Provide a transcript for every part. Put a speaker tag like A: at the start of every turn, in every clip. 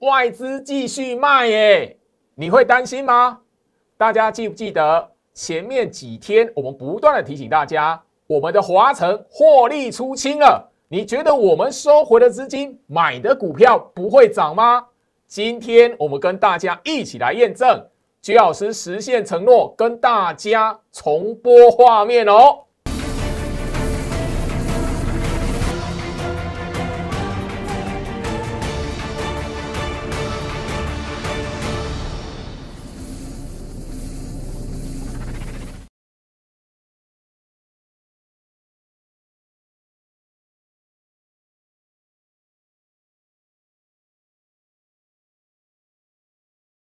A: 外资继续卖耶，你会担心吗？大家记不记得前面几天我们不断的提醒大家，我们的华晨获利出清了。你觉得我们收回的资金买的股票不会涨吗？今天我们跟大家一起来验证，鞠老师实现承诺，跟大家重播画面哦。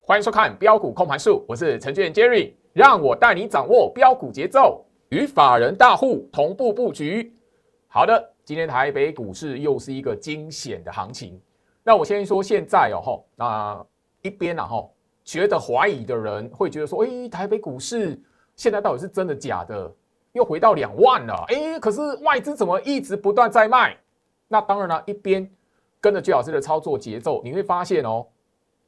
A: 欢迎收看《标股控盘术》，我是程序员 Jerry，让我带你掌握标股节奏，与法人大户同步布局。好的，今天台北股市又是一个惊险的行情。那我先说现在哦吼，那一边啊，吼，觉得怀疑的人会觉得说，哎，台北股市现在到底是真的假的？又回到两万了，哎，可是外资怎么一直不断在卖？那当然了，一边跟着巨老师的操作节奏，你会发现哦。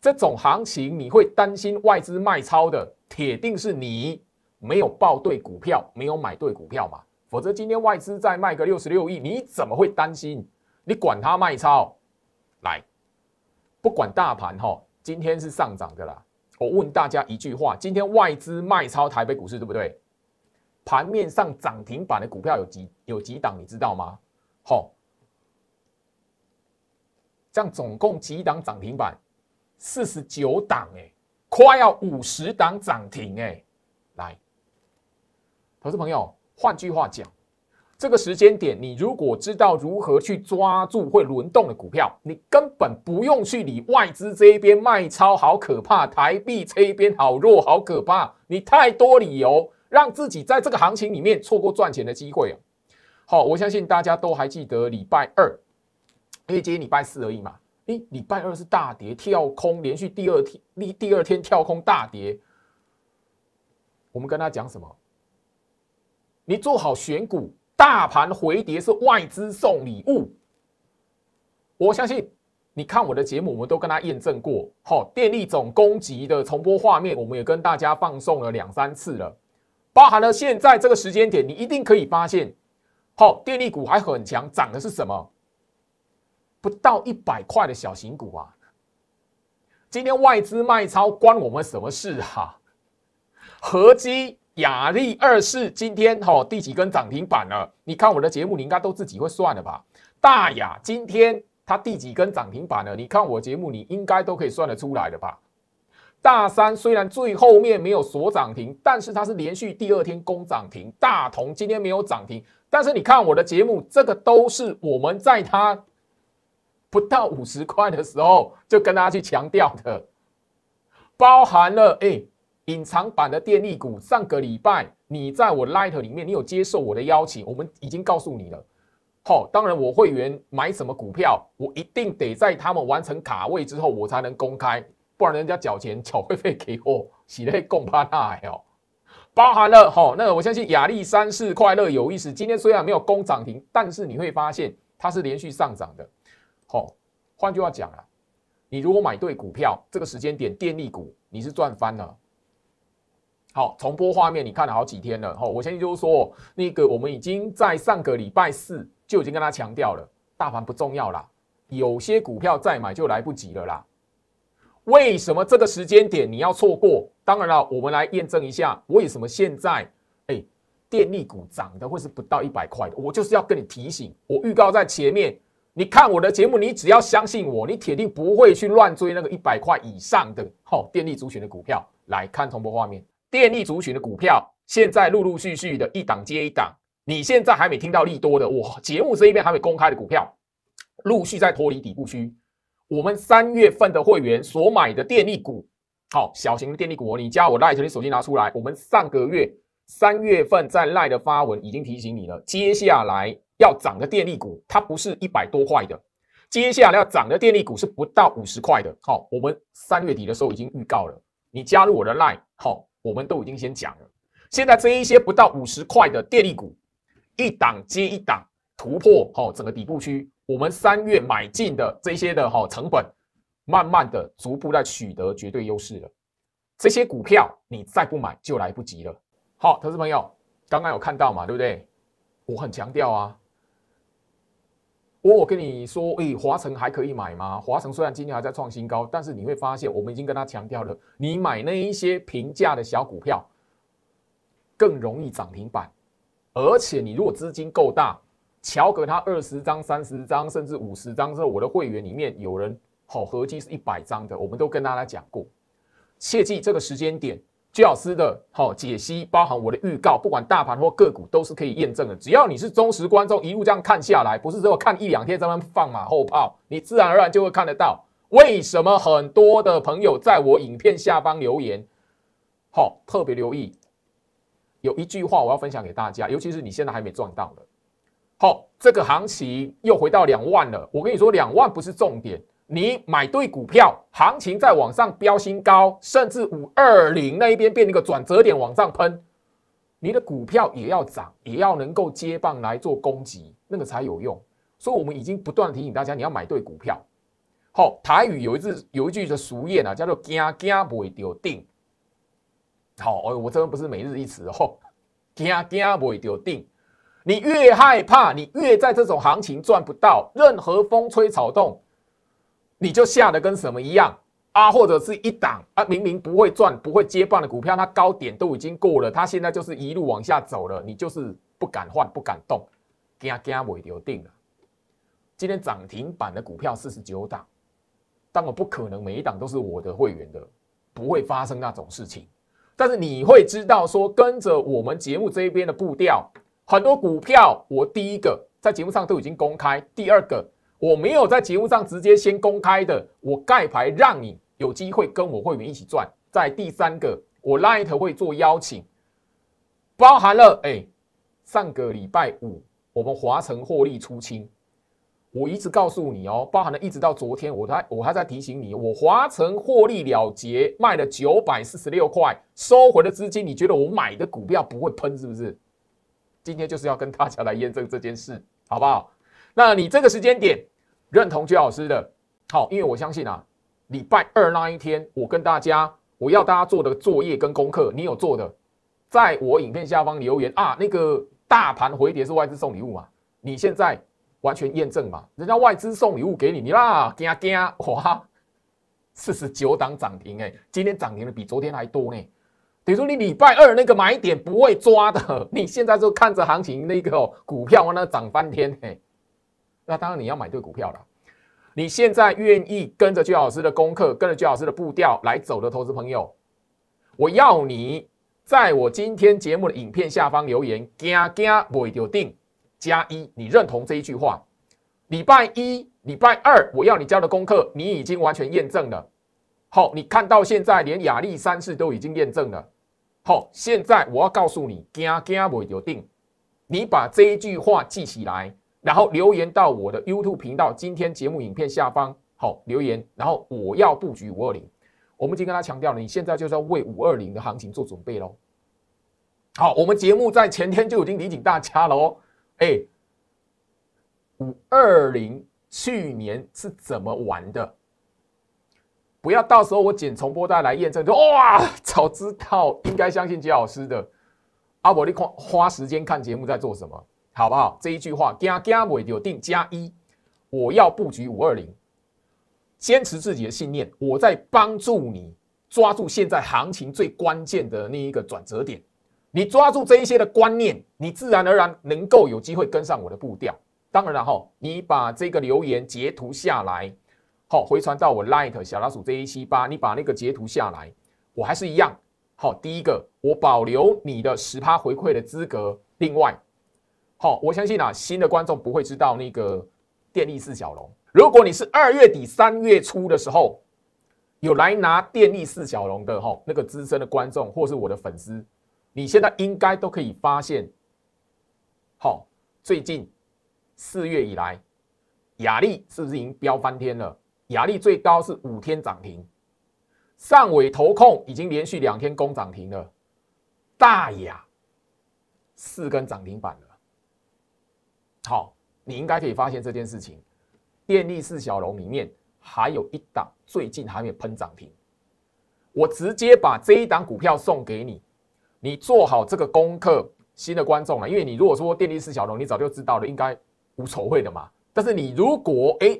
A: 这种行情你会担心外资卖超的，铁定是你没有报对股票，没有买对股票嘛？否则今天外资再卖个六十六亿，你怎么会担心？你管他卖超，来，不管大盘哈，今天是上涨的啦。我问大家一句话：今天外资卖超台北股市对不对？盘面上涨停板的股票有几有几档？你知道吗？好，这样总共几档涨停板？四十九档哎，快要五十档涨停哎，来，投资朋友，换句话讲，这个时间点，你如果知道如何去抓住会轮动的股票，你根本不用去理外资这一边卖超好可怕，台币这一边好弱好可怕，你太多理由让自己在这个行情里面错过赚钱的机会啊。好，我相信大家都还记得礼拜二，因为今天礼拜四而已嘛。哎，礼拜二是大跌跳空，连续第二天、第第二天跳空大跌。我们跟他讲什么？你做好选股，大盘回跌是外资送礼物。我相信你看我的节目，我们都跟他验证过。好，电力总攻击的重播画面，我们也跟大家放送了两三次了，包含了现在这个时间点，你一定可以发现，好，电力股还很强，涨的是什么？不到一百块的小型股啊！今天外资卖超关我们什么事哈？合基、雅力二四今天哈第几根涨停板了？你看我的节目，你应该都自己会算了吧？大雅今天它第几根涨停板了？你看我节目，你应该都可以算得出来的吧？大三虽然最后面没有锁涨停，但是它是连续第二天攻涨停。大同今天没有涨停，但是你看我的节目，这个都是我们在它。不到五十块的时候，就跟大家去强调的，包含了哎，隐藏版的电力股。上个礼拜你在我 Light 里面，你有接受我的邀请，我们已经告诉你了。好，当然我会员买什么股票，我一定得在他们完成卡位之后，我才能公开，不然人家缴钱缴会费给我，喜泪共怕那海哦。包含了哈，那我相信亚历山是快乐有意思。今天虽然没有攻涨停，但是你会发现它是连续上涨的。哦，换句话讲啊，你如果买对股票，这个时间点电力股你是赚翻了。好，重播画面你看了好几天了，哦，我相信就是说那个我们已经在上个礼拜四就已经跟他强调了，大盘不重要啦，有些股票再买就来不及了啦。为什么这个时间点你要错过？当然了，我们来验证一下为什么现在哎电力股涨的会是不到一百块的，我就是要跟你提醒，我预告在前面。你看我的节目，你只要相信我，你铁定不会去乱追那个一百块以上的好电力族群的股票。来看重播画面，电力族群的股票现在陆陆续续的一档接一档。你现在还没听到利多的，我节目这一边还没公开的股票，陆续在脱离底部区。我们三月份的会员所买的电力股，好小型电力股，你加我 l i g e 你手机拿出来，我们上个月。三月份在 l i 的发文已经提醒你了，接下来要涨的电力股，它不是一百多块的，接下来要涨的电力股是不到五十块的。好，我们三月底的时候已经预告了，你加入我的 Line，好，我们都已经先讲了。现在这一些不到五十块的电力股，一档接一档突破，好，整个底部区，我们三月买进的这些的哈成本，慢慢的逐步在取得绝对优势了。这些股票你再不买就来不及了。好，投资朋友，刚刚有看到嘛，对不对？我很强调啊，我我跟你说，诶，华晨还可以买吗？华晨虽然今天还在创新高，但是你会发现，我们已经跟他强调了，你买那一些平价的小股票，更容易涨停板。而且你如果资金够大，乔给他二十张、三十张，甚至五十张。之后，我的会员里面有人好合计是一百张的，我们都跟大家讲过，切记这个时间点。徐老师的好解析，包含我的预告，不管大盘或个股都是可以验证的。只要你是忠实观众，一路这样看下来，不是说看一两天在那放马后炮，你自然而然就会看得到为什么很多的朋友在我影片下方留言，好特别留意。有一句话我要分享给大家，尤其是你现在还没赚到的，好，这个行情又回到两万了。我跟你说，两万不是重点。你买对股票，行情在往上飙新高，甚至五二零那一边变一个转折点往上喷，你的股票也要涨，也要能够接棒来做攻击，那个才有用。所以，我们已经不断提醒大家，你要买对股票。好，台语有一字有一句的俗谚啊，叫做“惊惊会丢定”。好，我这边不是每日一词哦，“惊惊会丢定”，你越害怕，你越在这种行情赚不到任何风吹草动。你就吓得跟什么一样啊？或者是一档啊？明明不会赚、不会接棒的股票，它高点都已经过了，它现在就是一路往下走了。你就是不敢换、不敢动，惊惊未就定了。今天涨停板的股票四十九档，但我不可能每一档都是我的会员的，不会发生那种事情。但是你会知道，说跟着我们节目这边的步调，很多股票我第一个在节目上都已经公开，第二个。我没有在节目上直接先公开的，我盖牌让你有机会跟我会员一起赚。在第三个，我 l i g h t 会做邀请，包含了哎，上个礼拜五我们华晨获利出清，我一直告诉你哦，包含了一直到昨天，我还我还在提醒你，我华晨获利了结，卖了九百四十六块，收回了资金，你觉得我买的股票不会喷是不是？今天就是要跟大家来验证这件事，好不好？那你这个时间点认同朱老师的，好，因为我相信啊，礼拜二那一天，我跟大家，我要大家做的作业跟功课，你有做的，在我影片下方留言啊。那个大盘回跌是外资送礼物嘛？你现在完全验证嘛？人家外资送礼物给你，你啦，惊惊哇！四十九档涨停哎，今天涨停的比昨天还多呢。等如说你礼拜二那个买点不会抓的，你现在就看着行情那个股票往那涨翻天哎。那当然你要买对股票了。你现在愿意跟着鞠老师的功课，跟着鞠老师的步调来走的投资朋友，我要你在我今天节目的影片下方留言“惊惊未就定”加一，你认同这一句话？礼拜一、礼拜二，我要你交的功课，你已经完全验证了。好，你看到现在连亚利三次都已经验证了。好，现在我要告诉你“惊惊未就定”，你把这一句话记起来。然后留言到我的 YouTube 频道，今天节目影片下方好留言。然后我要布局五二零，我们已经跟他强调了，你现在就是要为五二零的行情做准备喽。好，我们节目在前天就已经提醒大家了哦。哎，五二零去年是怎么玩的？不要到时候我剪重播带来验证，说哇，早知道应该相信杰老师的。阿伯，你花时间看节目在做什么？好不好？这一句话加加不有定加一，我要布局五二零，坚持自己的信念。我在帮助你抓住现在行情最关键的那一个转折点。你抓住这一些的观念，你自然而然能够有机会跟上我的步调。当然了哈，你把这个留言截图下来，好回传到我 like 小老鼠这一七八，你把那个截图下来，我还是一样好。第一个，我保留你的十趴回馈的资格。另外。好，我相信啊，新的观众不会知道那个电力四小龙。如果你是二月底三月初的时候有来拿电力四小龙的哈，那个资深的观众或是我的粉丝，你现在应该都可以发现，好，最近四月以来，雅力是不是已经飙翻天了？雅力最高是五天涨停，上尾投控已经连续两天攻涨停了，大雅四根涨停板了。好，你应该可以发现这件事情，电力四小龙里面还有一档最近还没有喷涨停，我直接把这一档股票送给你，你做好这个功课，新的观众了，因为你如果说电力四小龙，你早就知道了，应该无所谓的嘛。但是你如果哎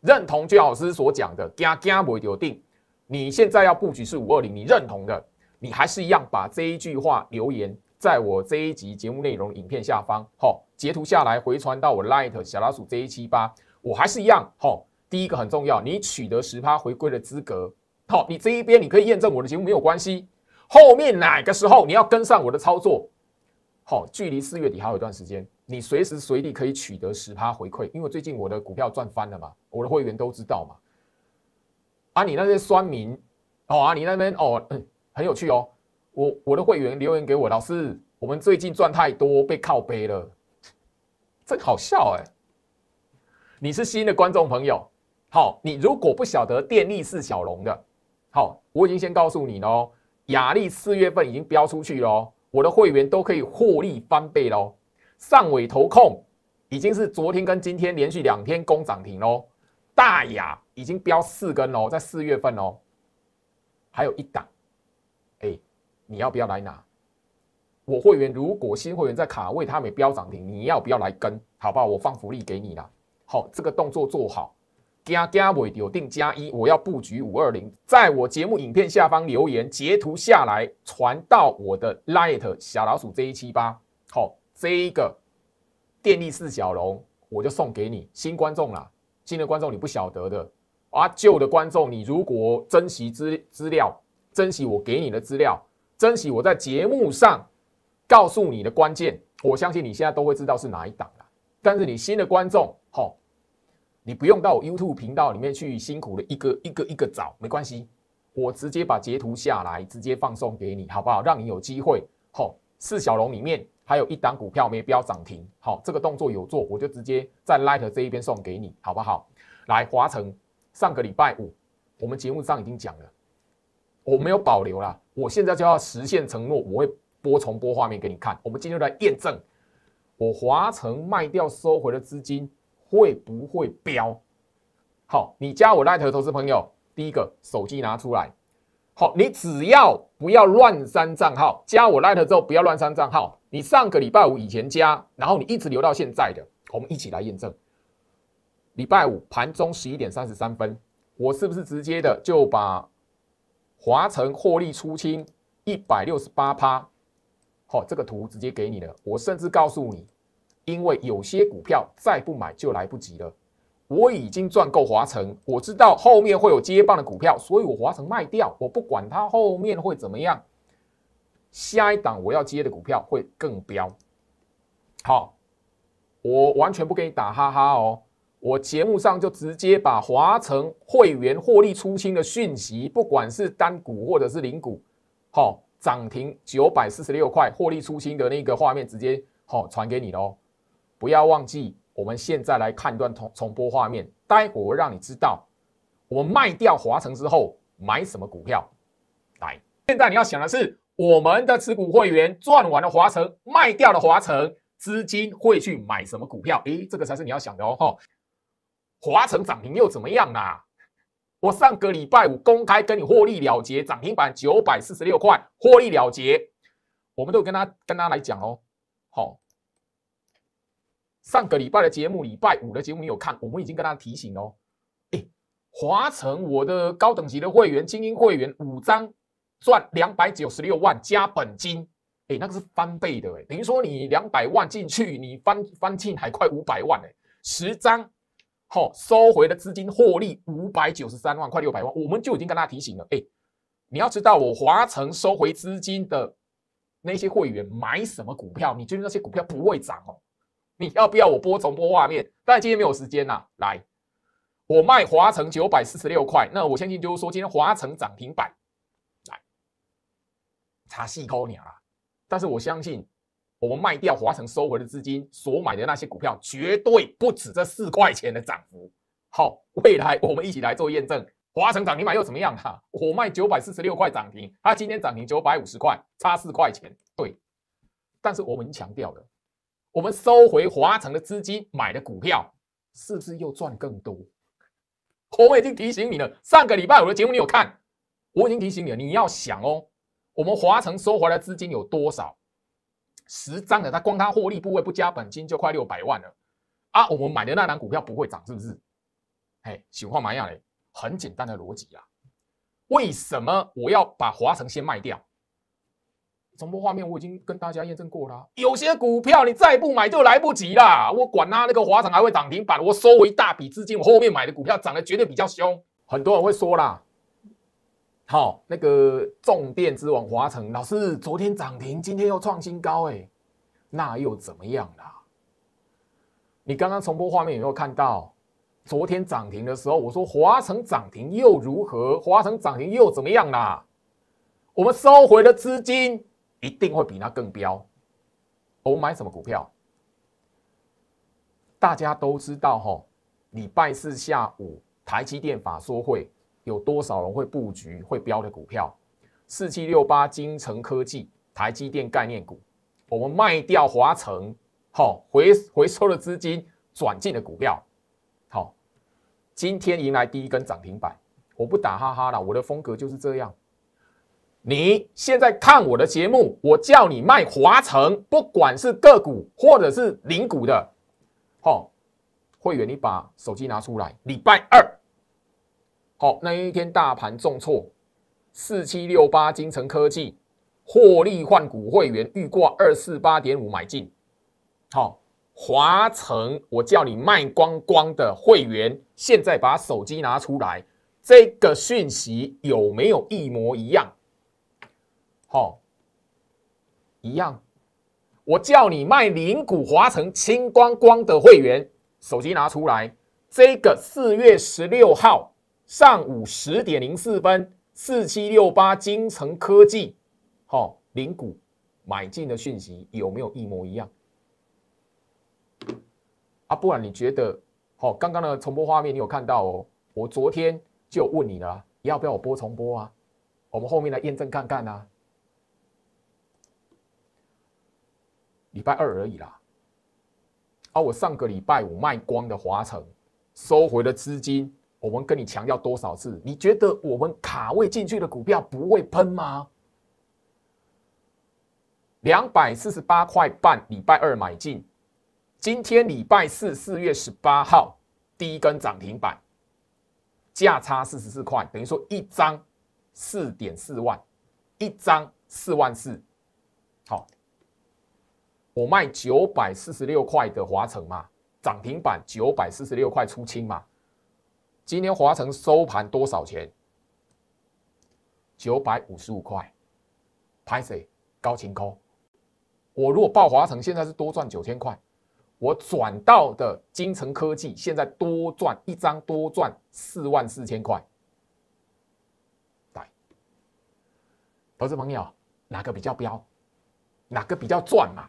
A: 认同姜老师所讲的姜姜维决定，你现在要布局是五二零，你认同的，你还是一样把这一句话留言。在我这一集节目内容影片下方，好截图下来回传到我 Lite 小老鼠 J 七八，我还是一样，好第一个很重要，你取得十趴回归的资格，好你这一边你可以验证我的节目没有关系，后面哪个时候你要跟上我的操作，好距离四月底还有一段时间，你随时随地可以取得十趴回馈，因为最近我的股票赚翻了嘛，我的会员都知道嘛，啊你那些酸民哦，啊你那边哦，嗯很有趣哦。我我的会员留言给我老师，我们最近赚太多被靠背了，真好笑哎。你是新的观众朋友，好，你如果不晓得电力是小龙的，好，我已经先告诉你喽。雅力四月份已经标出去喽，我的会员都可以获利翻倍喽。上尾投控已经是昨天跟今天连续两天攻涨停喽，大雅已经标四根喽，在四月份哦，还有一档。你要不要来拿？我会员如果新会员在卡位，他没标涨停，你要不要来跟？好不好？我放福利给你啦。好，这个动作做好，加加位有定加一，我要布局五二零。在我节目影片下方留言，截图下来传到我的 Lite 小老鼠这一期吧。好，这一个电力四小龙我就送给你新观众啦。新的观众你不晓得的啊，旧的观众你如果珍惜资资料，珍惜我给你的资料。珍惜我在节目上告诉你的关键，我相信你现在都会知道是哪一档了。但是你新的观众，好，你不用到 YouTube 频道里面去辛苦的一个一个一个找，没关系，我直接把截图下来，直接放送给你，好不好？让你有机会，好，四小龙里面还有一档股票没标涨停，好，这个动作有做，我就直接在 Light 这一边送给你，好不好？来，华晨上个礼拜五，我们节目上已经讲了。我没有保留了，我现在就要实现承诺，我会播重播画面给你看。我们今天来验证，我华城卖掉收回的资金会不会飙？好，你加我 Light 投资朋友，第一个手机拿出来。好，你只要不要乱删账号，加我 Light 之后不要乱删账号。你上个礼拜五以前加，然后你一直留到现在的，我们一起来验证。礼拜五盘中十一点三十三分，我是不是直接的就把？华晨获利出清一百六十八趴，好，这个图直接给你了。我甚至告诉你，因为有些股票再不买就来不及了。我已经赚够华晨，我知道后面会有接棒的股票，所以我华晨卖掉，我不管它后面会怎么样。下一档我要接的股票会更飙。好，我完全不给你打哈哈哦。我节目上就直接把华晨会员获利出清的讯息，不管是单股或者是零股，好，涨停九百四十六块获利出清的那个画面，直接好传给你喽。不要忘记，我们现在来看一段重重播画面，待会我让你知道，我卖掉华晨之后买什么股票。来，现在你要想的是，我们的持股会员赚完了华晨，卖掉了华晨，资金会去买什么股票？诶，这个才是你要想的哦，华晨涨停又怎么样呐？我上个礼拜五公开跟你获利了结，涨停板九百四十六块获利了结。我们都有跟他、跟他来讲哦。好，上个礼拜的节目，礼拜五的节目你有看？我们已经跟他提醒哦。哎，华晨，我的高等级的会员、精英会员五张赚两百九十六万加本金，哎，那个是翻倍的哎，等于说你两百万进去，你翻翻进还快五百万哎，十张。好，收回的资金，获利五百九十三万快六百万，我们就已经跟他提醒了。哎，你要知道，我华城收回资金的那些会员买什么股票，你就近那些股票不会涨哦。你要不要我播重播画面？但今天没有时间呐。来，我卖华城九百四十六块，那我相信就是说，今天华城涨停板，来，差细高鸟啊。但是我相信。我们卖掉华城收回的资金所买的那些股票，绝对不止这四块钱的涨幅。好，未来我们一起来做验证。华城涨停板又怎么样哈？我卖九百四十六块涨停，它今天涨停九百五十块，差四块钱。对，但是我们强调了，我们收回华城的资金买的股票，是不是又赚更多？我已经提醒你了，上个礼拜我的节目你有看，我已经提醒你了，你要想哦，我们华城收回的资金有多少？十张的，它光他获利部位不加本金就快六百万了啊！我们买的那单股票不会涨是不是？哎，喜欢买呀，哎，很简单的逻辑啊。为什么我要把华晨先卖掉？重播画面我已经跟大家验证过了，有些股票你再不买就来不及啦。我管它那个华晨还会涨停板，我收回一大笔资金，我后面买的股票涨得绝对比较凶。很多人会说啦。好，那个重电之王华城老师，昨天涨停，今天又创新高，哎，那又怎么样啦？你刚刚重播画面有没有看到？昨天涨停的时候，我说华城涨停又如何？华城涨停又怎么样啦？我们收回的资金一定会比那更彪。我买什么股票？大家都知道哈，礼拜四下午台积电法说会。有多少人会布局会标的股票？四七六八、精城科技、台积电概念股，我们卖掉华城，好回回收的资金转进了股票，好，今天迎来第一根涨停板，我不打哈哈了，我的风格就是这样。你现在看我的节目，我叫你卖华城，不管是个股或者是零股的，好，会员你把手机拿出来，礼拜二。好，那一天大盘重挫，四七六八，金城科技获利换股会员预挂二四八点五买进。好，华城我叫你卖光光的会员，现在把手机拿出来，这个讯息有没有一模一样？好，一样。我叫你卖零股华城清光光的会员，手机拿出来，这个四月十六号。上午十点零四分，四七六八金城科技，好，零股买进的讯息有没有一模一样？啊，不然你觉得？好，刚刚的重播画面你有看到哦。我昨天就问你了，要不要我播重播啊？我们后面来验证看看啊。礼拜二而已啦。啊，我上个礼拜五卖光的华城，收回了资金。我们跟你强调多少次？你觉得我们卡位进去的股票不会喷吗？两百四十八块半，礼拜二买进，今天礼拜四，四月十八号，第一根涨停板，价差四十四块，等于说一张四点四万，一张四万四，好，我卖九百四十六块的华城嘛，涨停板九百四十六块出清嘛。今天华城收盘多少钱？九百五十五块，拍谁？高清空。我如果报华城，现在是多赚九千块。我转到的金城科技，现在多赚一张，多赚四万四千块。来，投资朋友，哪个比较标？哪个比较赚嘛？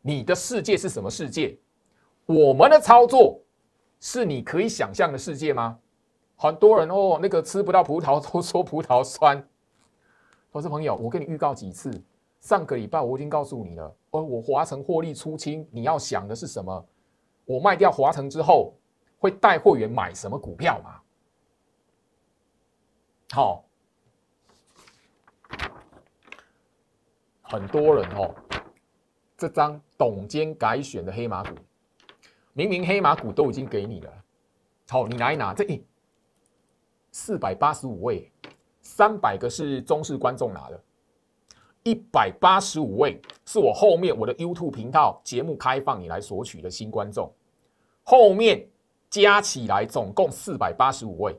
A: 你的世界是什么世界？我们的操作。是你可以想象的世界吗？很多人哦，那个吃不到葡萄 都说葡萄酸。投资朋友，我跟你预告几次。上个礼拜我已经告诉你了，哦，我华城获利出清，你要想的是什么？我卖掉华城之后，会带会员买什么股票嘛？好，很多人哦，这张董监改选的黑马股。明明黑马股都已经给你了，好，你拿一拿。这四百八十五位，三百个是中式观众拿的，一百八十五位是我后面我的 YouTube 频道节目开放你来索取的新观众，后面加起来总共四百八十五位。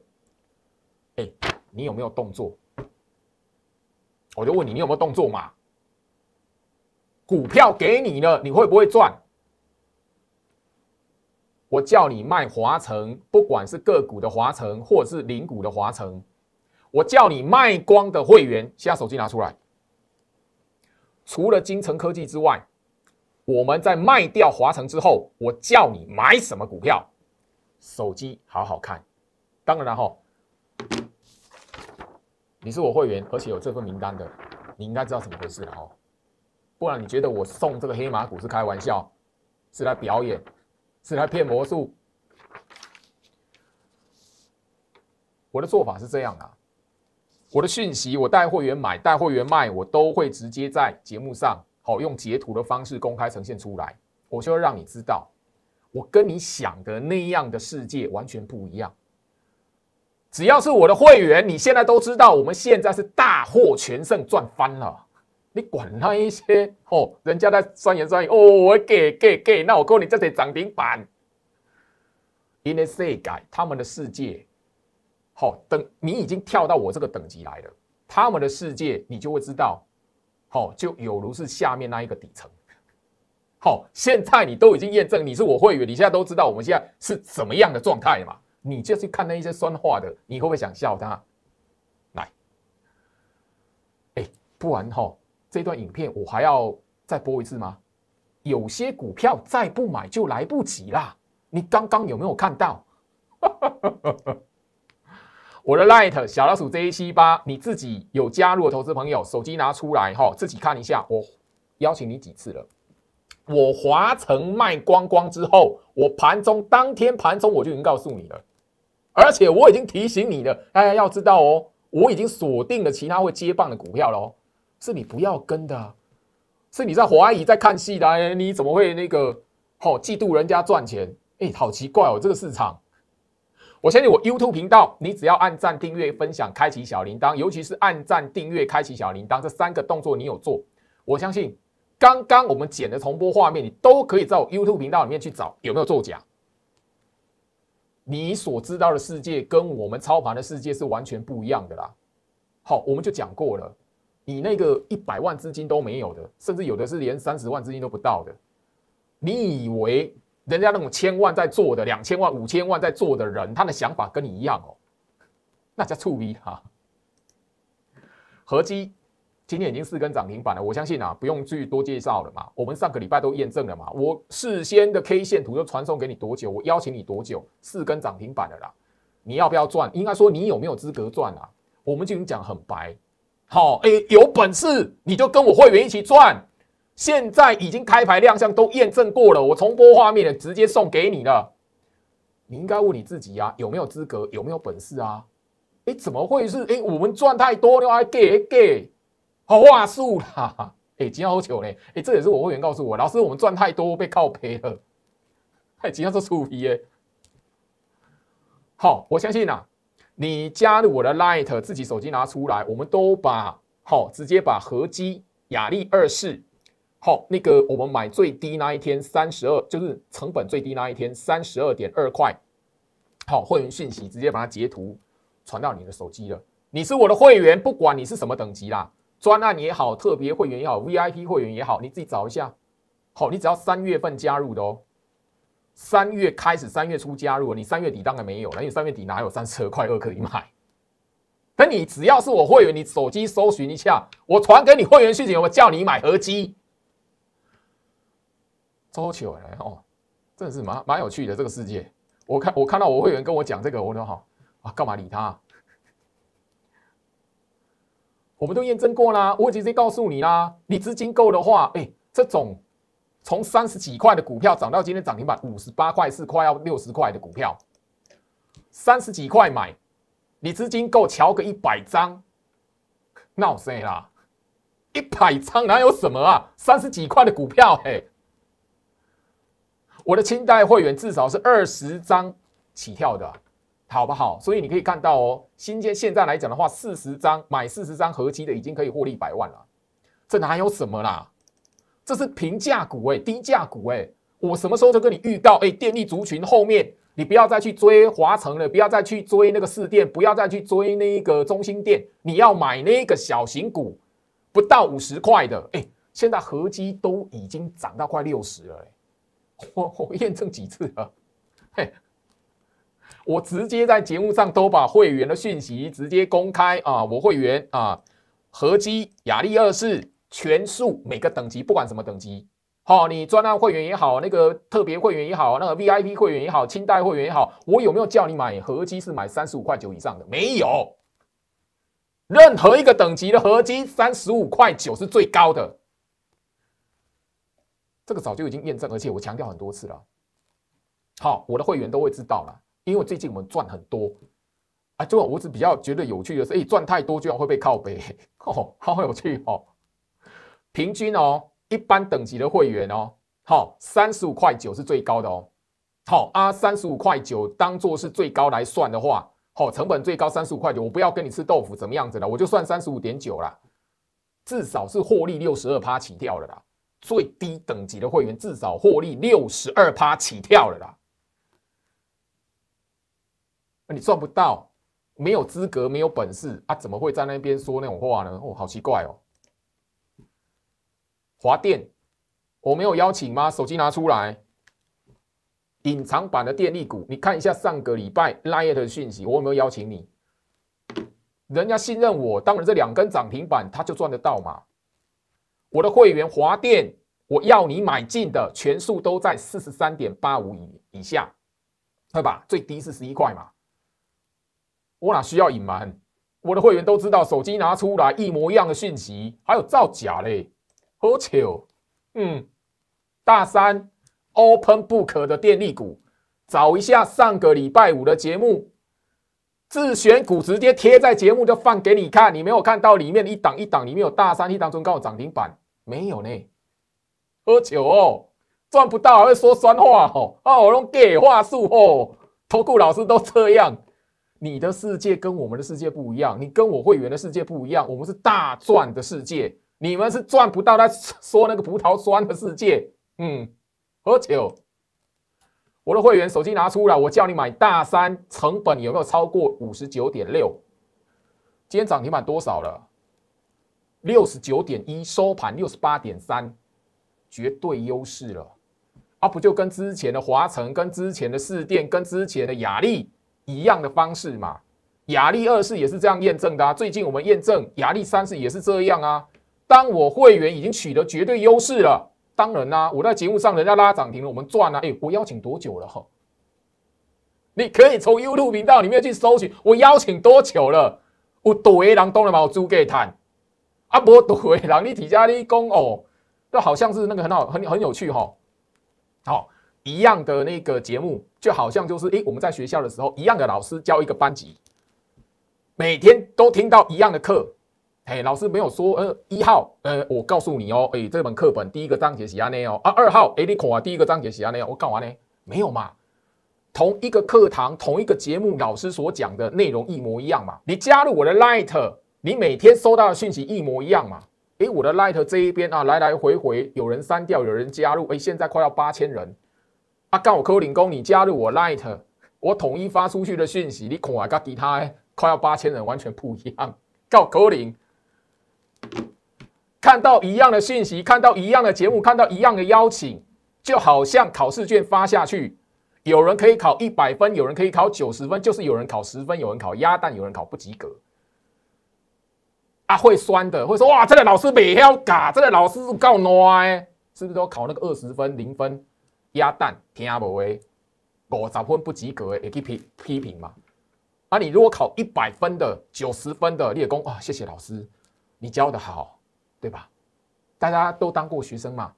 A: 哎，你有没有动作？我就问你，你有没有动作嘛？股票给你了，你会不会赚？我叫你卖华晨，不管是个股的华晨，或者是零股的华晨，我叫你卖光的会员，其他手机拿出来。除了金城科技之外，我们在卖掉华晨之后，我叫你买什么股票，手机好好看。当然了哈，你是我会员，而且有这份名单的，你应该知道怎么回事了哈。不然你觉得我送这个黑马股是开玩笑，是来表演？是来骗魔术。我的做法是这样的：我的讯息，我带会员买，带会员卖，我都会直接在节目上，好用截图的方式公开呈现出来，我就会让你知道，我跟你想的那样的世界完全不一样。只要是我的会员，你现在都知道，我们现在是大获全胜，赚翻了。你管那一些哦，人家在酸言酸语哦，我给给给，那我告你，这得涨停板，你的世界，他们的世界，好等你已经跳到我这个等级来了，他们的世界你就会知道，好就有如是下面那一个底层，好，现在你都已经验证你是我会员，你现在都知道我们现在是怎么样的状态嘛？你就去看那一些酸话的，你会不会想笑他？来，哎，不然哈。这段影片我还要再播一次吗？有些股票再不买就来不及啦！你刚刚有没有看到？我的 l i g h t 小老鼠 J 七八，你自己有加入的投资朋友，手机拿出来哈，自己看一下。我邀请你几次了？我华晨卖光光之后，我盘中当天盘中我就已经告诉你了，而且我已经提醒你了。大家要知道哦，我已经锁定了其他会接棒的股票哦。是你不要跟的，是你在怀疑、在看戏的。哎，你怎么会那个好嫉妒人家赚钱？哎，好奇怪哦，这个市场。我相信我 YouTube 频道，你只要按赞、订阅、分享、开启小铃铛，尤其是按赞、订阅、开启小铃铛这三个动作，你有做。我相信刚刚我们剪的重播画面，你都可以在我 YouTube 频道里面去找有没有作假。你所知道的世界跟我们操盘的世界是完全不一样的啦。好，我们就讲过了。你那个一百万资金都没有的，甚至有的是连三十万资金都不到的，你以为人家那种千万在做的、两千万、五千万在做的人，他的想法跟你一样哦？那叫醋逼哈！合基今天已经四根涨停板了，我相信啊，不用去多介绍了嘛。我们上个礼拜都验证了嘛，我事先的 K 线图都传送给你多久？我邀请你多久？四根涨停板了啦，你要不要赚？应该说你有没有资格赚啊？我们就已经讲很白。好，哎，有本事你就跟我会员一起赚。现在已经开牌亮相，都验证过了，我重播画面了，直接送给你了。你应该问你自己呀，有没有资格，有没有本事啊？哎，怎么会是？哎，我们赚太多了，还给给，好话术啦。哎，天好久嘞？哎，这也是我会员告诉我，老师我们赚太多被靠赔了，太几号说粗皮耶。好，我相信啊。你加入我的 Light，自己手机拿出来，我们都把好，直接把合基雅力二四好那个，我们买最低那一天三十二，就是成本最低那一天三十二点二块。好，会员信息直接把它截图传到你的手机了。你是我的会员，不管你是什么等级啦，专案也好，特别会员也好，VIP 会员也好，你自己找一下。好，你只要三月份加入的哦。三月开始，三月初加入，你三月底当然没有了，因为三月底哪有三十二块二可以买？等你只要是我会员，你手机搜寻一下，我传给你会员讯息，我叫你买合机。周九哎？哦，真是蛮蛮有趣的这个世界。我看我看到我会员跟我讲这个，我说好啊，干嘛理他？我们都验证过啦，我已经告诉你啦，你资金够的话，哎，这种。从三十几块的股票涨到今天涨停板五十八块四，快要六十块的股票，三十几块买，你资金够瞧个一百张，闹谁啦？一百张哪有什么啊？三十几块的股票，嘿，我的清代会员至少是二十张起跳的，好不好？所以你可以看到哦，新阶现在来讲的话，四十张买四十张合期的已经可以获利百万了，这哪有什么啦？这是平价股哎，低价股哎，我什么时候就跟你遇到哎？电力族群后面，你不要再去追华城了，不要再去追那个市电，不要再去追那个中心电，你要买那个小型股，不到五十块的哎。现在合积都已经涨到快六十了 我我验证几次了，嘿，我直接在节目上都把会员的讯息直接公开啊，我会员啊，合积、雅力二世。全数每个等级，不管什么等级，好，你专案会员也好，那个特别会员也好，那个 VIP 会员也好，清代会员也好，我有没有叫你买？合计是买三十五块九以上的，没有任何一个等级的合计三十五块九是最高的。这个早就已经验证，而且我强调很多次了。好，我的会员都会知道了，因为最近我们赚很多啊。这个我只比较觉得有趣的是，哎，赚太多居然会被靠背，哦，好有趣哦。平均哦，一般等级的会员哦，好，三十五块九是最高的哦，好，啊，三十五块九当做是最高来算的话，好，成本最高三十五块九，我不要跟你吃豆腐怎么样子的，我就算三十五点九啦，至少是获利六十二趴起跳了啦，最低等级的会员至少获利六十二趴起跳了啦，那你赚不到，没有资格，没有本事啊，怎么会在那边说那种话呢？哦，好奇怪哦。华电，我没有邀请吗？手机拿出来，隐藏版的电力股，你看一下上个礼拜 Light 的讯息，我有没有邀请你？人家信任我，当然这两根涨停板他就赚得到嘛。我的会员华电，我要你买进的全数都在四十三点八五以以下，对吧？最低是十一块嘛，我哪需要隐瞒？我的会员都知道，手机拿出来一模一样的讯息，还有造假嘞。好酒，嗯，大三 open book 的电力股，找一下上个礼拜五的节目，自选股直接贴在节目就放给你看，你没有看到里面一档一档里面有大三一档中高涨停板没有呢？喝酒哦，赚不到会说酸话哦，哦用 gay 话术哦，投顾老师都这样，你的世界跟我们的世界不一样，你跟我会员的世界不一样，我们是大赚的世界。你们是赚不到。他说那个葡萄酸的世界，嗯，喝酒。我的会员手机拿出来，我叫你买大三，成本有没有超过五十九点六？今天涨停板多少了？六十九点一，收盘六十八点三，绝对优势了啊！不就跟之前的华城、跟之前的四电、跟之前的雅力一样的方式嘛？雅力二世也是这样验证的啊。最近我们验证雅力三世也是这样啊。当我会员已经取得绝对优势了，当然啦，我在节目上人家拉涨停了，我们赚啦。哎，我邀请多久了哈？你可以从优酷频道里面去搜寻，我邀请多久了？有大胃狼，当然嘛，我租给谈。啊，不大胃狼，你睇下你讲哦，就好像是那个很好，很很有趣哈。好，一样的那个节目，就好像就是哎，我们在学校的时候一样的老师教一个班级，每天都听到一样的课。哎，老师没有说，呃，一号，呃，我告诉你哦，诶，这本课本第一个章节写安呢哦，啊，二号，诶，你看啊，第一个章节写安哦。」我干完呢，没有嘛？同一个课堂，同一个节目，老师所讲的内容一模一样嘛？你加入我的 light，你每天收到的讯息一模一样嘛？哎，我的 light 这一边啊，来来回回有人删掉，有人加入，哎，现在快要八千人。啊，告柯林工，你加入我 light，我统一发出去的讯息，你看啊，跟其他快要八千人完全不一样。告柯林。看到一样的信息，看到一样的节目，看到一样的邀请，就好像考试卷发下去，有人可以考一百分，有人可以考九十分，就是有人考十分，有人考鸭蛋，有人考不及格啊！会酸的，会说哇，这个老师没要嘎，这个老师够孬，是不是？都考那个二十分、零分、鸭蛋听无喂，我十分不及格也可以批批评嘛？啊，你如果考一百分的、九十分的列功啊，谢谢老师。你教的好，对吧？大家都当过学生嘛，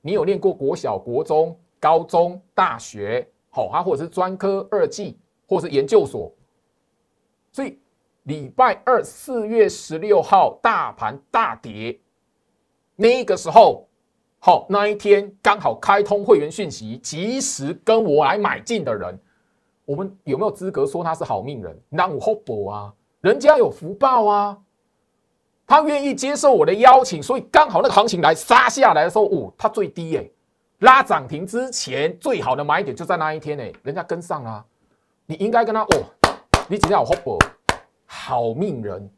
A: 你有练过国小、国中、高中、大学，好啊，或者是专科二技，或者是研究所。所以礼拜二四月十六号大盘大跌，那个时候，好那一天刚好开通会员讯息，及时跟我来买进的人，我们有没有资格说他是好命人？那我 h o p e 啊，人家有福报啊。他愿意接受我的邀请，所以刚好那个行情来杀下来的时候，哦，他最低哎，拉涨停之前最好的买点就在那一天哎，人家跟上啊，你应该跟他哦，你只要 h o l e 好命人，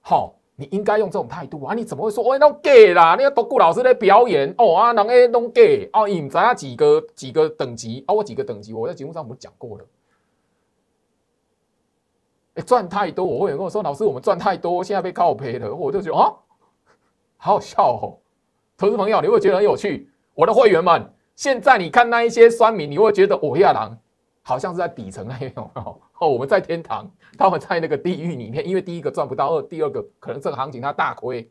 A: 好，你应该用这种态度啊，你怎么会说哦，gay 啦，那个独孤老师在表演哦啊，人 gay 哦，你唔知他几个几个等级哦，我几个等级我在节目上我讲过了。哎，赚太多，我会员跟我说：“老师，我们赚太多，现在被告赔了。”我就觉得啊，好好笑哦，投资朋友，你会觉得很有趣。我的会员们，现在你看那一些酸民，你会觉得我亚狼好像是在底层那边哦，我们在天堂，他们在那个地狱里面。因为第一个赚不到二，第二个可能这个行情他大亏，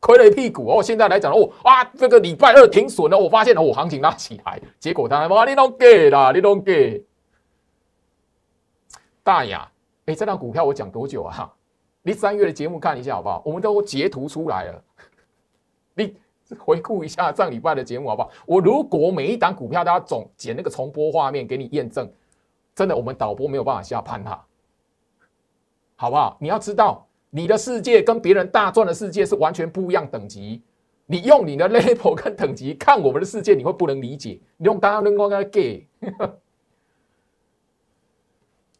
A: 亏了一屁股哦。现在来讲哦，啊，这个礼拜二停损了，我发现哦，行情拉起来，结果他妈你都给啦，你都给。大雅，哎，这张股票我讲多久啊？你三月的节目看一下好不好？我们都截图出来了，你回顾一下上礼拜的节目好不好？我如果每一档股票，都要总剪那个重播画面给你验证，真的，我们导播没有办法下判哈，好不好？你要知道，你的世界跟别人大赚的世界是完全不一样等级。你用你的 level 跟等级看我们的世界，你会不能理解。你用大家能够 gay。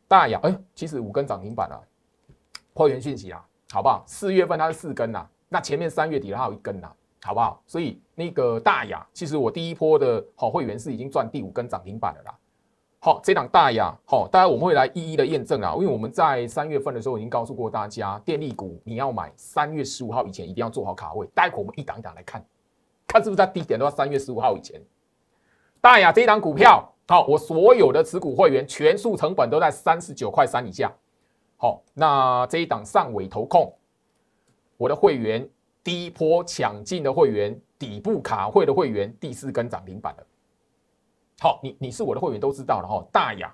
A: 大雅，哎，其实五根涨停板啊，会员讯息啊，好不好？四月份它是四根呐，那前面三月底它有一根呐，好不好？所以那个大雅，其实我第一波的好会员是已经赚第五根涨停板了啦。好，这档大雅，好，当然我们会来一一的验证啊，因为我们在三月份的时候已经告诉过大家，电力股你要买三月十五号以前一定要做好卡位。待会我们一档一档来看看是不是在低点都在三月十五号以前。大雅这一档股票。好，我所有的持股会员全数成本都在三十九块三以下。好，那这一档上尾投控，我的会员低波抢进的会员，底部卡会的会员，第四根涨停板的。好，你你是我的会员都知道了哈。大雅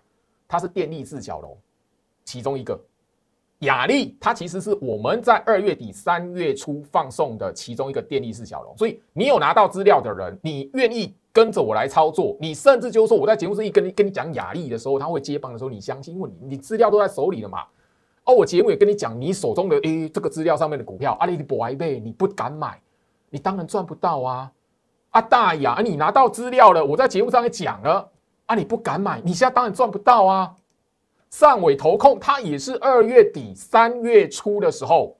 A: 它是电力四小龙其中一个。雅丽，它其实是我们在二月底、三月初放送的其中一个电力式小龙，所以你有拿到资料的人，你愿意跟着我来操作，你甚至就是说，我在节目上一跟你跟你讲雅丽的时候，他会接棒的时候，你相信，因为你资料都在手里了嘛。哦，我节目也跟你讲，你手中的诶这个资料上面的股票，阿里跌百贝，你不敢买，你当然赚不到啊！啊，大雅，你拿到资料了，我在节目上也讲了，啊，你不敢买，你现在当然赚不到啊！上尾投控，它也是二月底三月初的时候，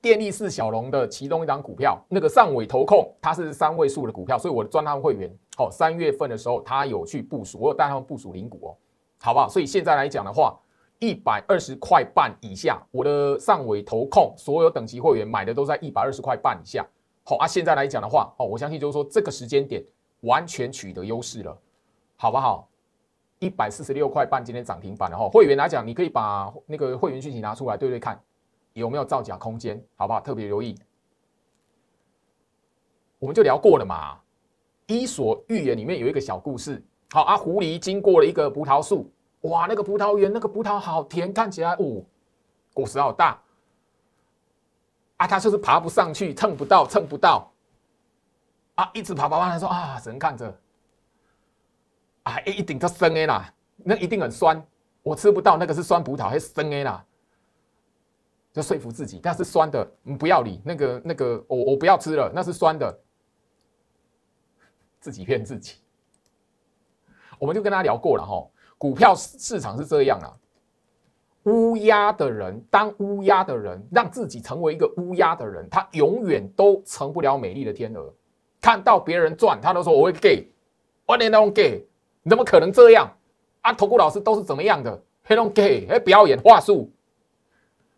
A: 电力四小龙的其中一张股票，那个上尾投控，它是三位数的股票，所以我的专们会员，好，三月份的时候，他有去部署，我有带他们部署领股哦，好不好？所以现在来讲的话，一百二十块半以下，我的上尾投控所有等级会员买的都在一百二十块半以下，好啊。现在来讲的话，哦，我相信就是说这个时间点完全取得优势了，好不好？一百四十六块半，今天涨停板了哈。会员来讲，你可以把那个会员讯息拿出来对对看，有没有造假空间？好不好？特别留意。我们就聊过了嘛，《伊索寓言》里面有一个小故事。好啊，狐狸经过了一个葡萄树，哇，那个葡萄园，那个葡萄好甜，看起来，哦，果实好大啊，它就是爬不上去，蹭不到，蹭不到啊，一直爬爬爬，他说啊，只能看着。啊，一顶到生 A 啦，那一定很酸。我吃不到那个是酸葡萄还是生 A 啦？就说服自己，那是酸的。不要理那个那个，我我不要吃了，那是酸的。自己骗自己。我们就跟他聊过了哈，股票市市场是这样啊，乌鸦的人当乌鸦的人，让自己成为一个乌鸦的人，他永远都成不了美丽的天鹅。看到别人赚，他都说我会给，我连那种给。你怎么可能这样啊？投骨老师都是怎么样的？黑龙给哎表演话术。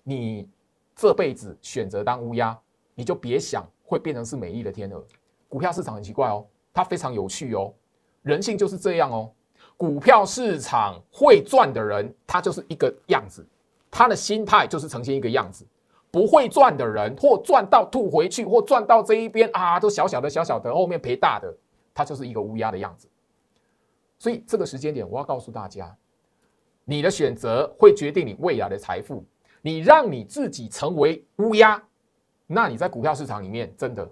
A: 你这辈子选择当乌鸦，你就别想会变成是美丽的天鹅。股票市场很奇怪哦，它非常有趣哦。人性就是这样哦。股票市场会赚的人，他就是一个样子，他的心态就是呈现一个样子。不会赚的人，或赚到吐回去，或赚到这一边啊，都小小的小小的，后面赔大的，他就是一个乌鸦的样子。所以这个时间点，我要告诉大家，你的选择会决定你未来的财富。你让你自己成为乌鸦，那你在股票市场里面真的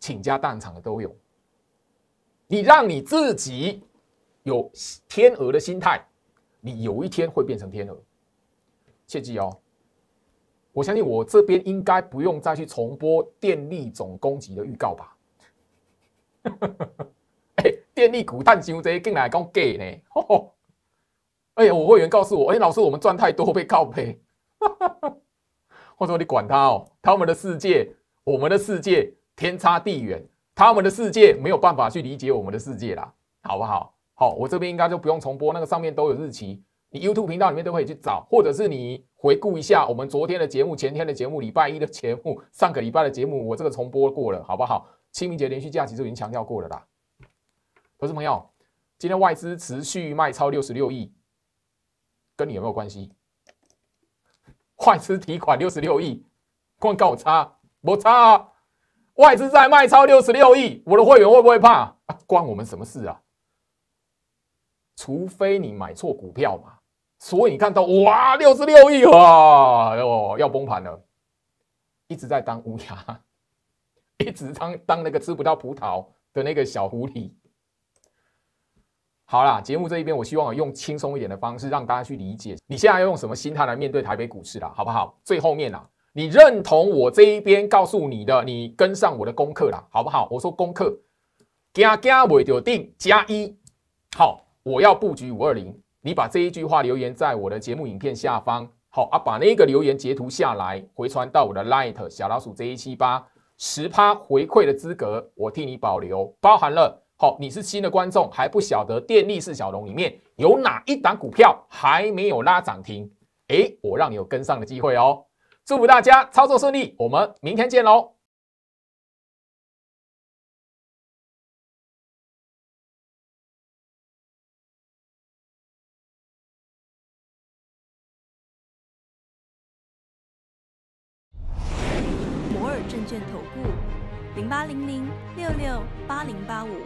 A: 倾家荡产的都有。你让你自己有天鹅的心态，你有一天会变成天鹅。切记哦，我相信我这边应该不用再去重播电力总攻击的预告吧。电力股、探纤维这些进来讲假呢，吼！哎呀，我会员告诉我，哎，老师，我们赚太多会被套赔。我 说你管他哦，他们的世界，我们的世界天差地远，他们的世界没有办法去理解我们的世界啦，好不好？好，我这边应该就不用重播，那个上面都有日期，你 YouTube 频道里面都可以去找，或者是你回顾一下我们昨天的节目、前天的节目、礼拜一的节目、上个礼拜的节目，我这个重播过了，好不好？清明节连续假期就已经强调过了啦。不是朋友，今天外资持续卖超六十六亿，跟你有没有关系？外资提款六十六亿，广告差，我差啊！外资在卖超六十六亿，我的会员会不会怕？啊？关我们什么事啊？除非你买错股票嘛。所以你看到哇，六十六亿哇，要要崩盘了，一直在当乌鸦，一直当当那个吃不到葡萄的那个小狐狸。好啦，节目这一边，我希望用轻松一点的方式，让大家去理解你现在要用什么心态来面对台北股市啦，好不好？最后面啦，你认同我这一边告诉你的，你跟上我的功课啦，好不好？我说功课，惊惊未到定加一好，我要布局五二零，你把这一句话留言在我的节目影片下方，好啊，把那个留言截图下来，回传到我的 light 小老鼠 J 一七八十趴回馈的资格，我替你保留，包含了。好，你是新的观众，还不晓得电力四小龙里面有哪一档股票还没有拉涨停？哎，我让你有跟上的机会哦！祝福大家操作顺利，我们明天见喽。摩尔证券投顾，零八零零六六八零八五。